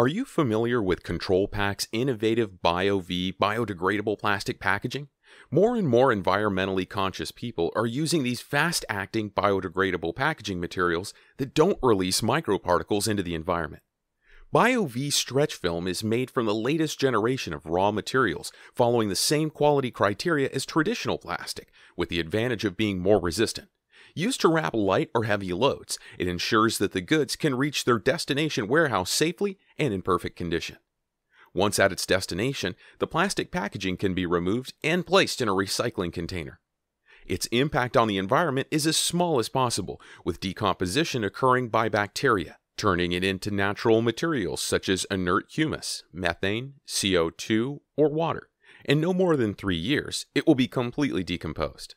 Are you familiar with Control Pack's innovative BioV biodegradable plastic packaging? More and more environmentally conscious people are using these fast acting biodegradable packaging materials that don't release microparticles into the environment. BioV stretch film is made from the latest generation of raw materials, following the same quality criteria as traditional plastic, with the advantage of being more resistant. Used to wrap light or heavy loads, it ensures that the goods can reach their destination warehouse safely and in perfect condition. Once at its destination, the plastic packaging can be removed and placed in a recycling container. Its impact on the environment is as small as possible, with decomposition occurring by bacteria, turning it into natural materials such as inert humus, methane, CO2, or water. In no more than three years, it will be completely decomposed.